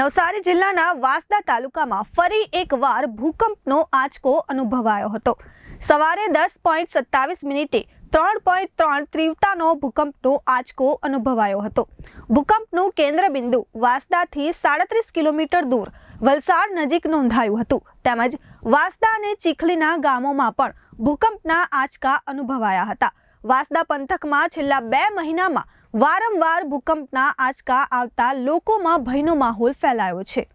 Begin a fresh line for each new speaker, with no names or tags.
નૌસારી જિલ્લાના વાસદા તાલુકામાં ફરી એકવાર ભૂકંપનો આજકો અનુભવાયો હતો સવારે 10.27 મિનિટે 3.3 તીવ્રતાનો ભૂકંપનો આજકો અનુભવાયો હતો ભૂકંપનું કેન્દ્રબિંદુ વાસદાથી 37 કિલોમીટર દૂર વલસાર નજીક નોંધાયું હતું તેમજ વાસદા અને ચિખલીના ગામોમાં પણ ભૂકંપના આજકા અનુભવાયા હતા વાસદા પંતકમાં છેલ્લા 2 મહિનામાં વારંવાર ભૂકંપના આંચકા આવતા લોકોમાં ભયનો માહોલ ફેલાયો છે